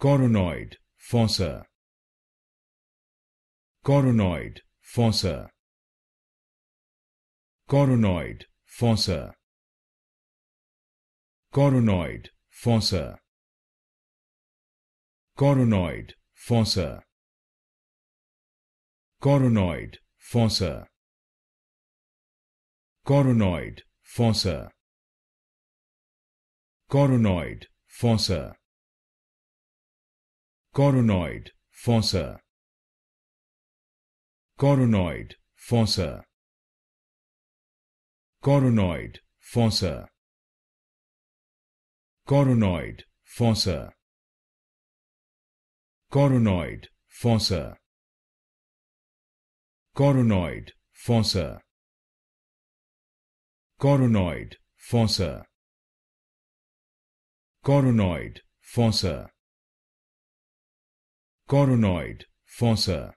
Coronoid, fossa. Coronoid, fossa. Coronoid, fossa. Coronoid, fossa. Coronoid, fossa. Coronoid, fossa. Coronoid, fossa. Coronoid, fossa. Coronoid, fossa. Coronoid, fossa. Coronoid, fossa. Coronoid, fossa. Coronoid, fossa. Coronoid, fossa. Coronoid, fossa. Coronoid, fossa. Coronoid. Fossa.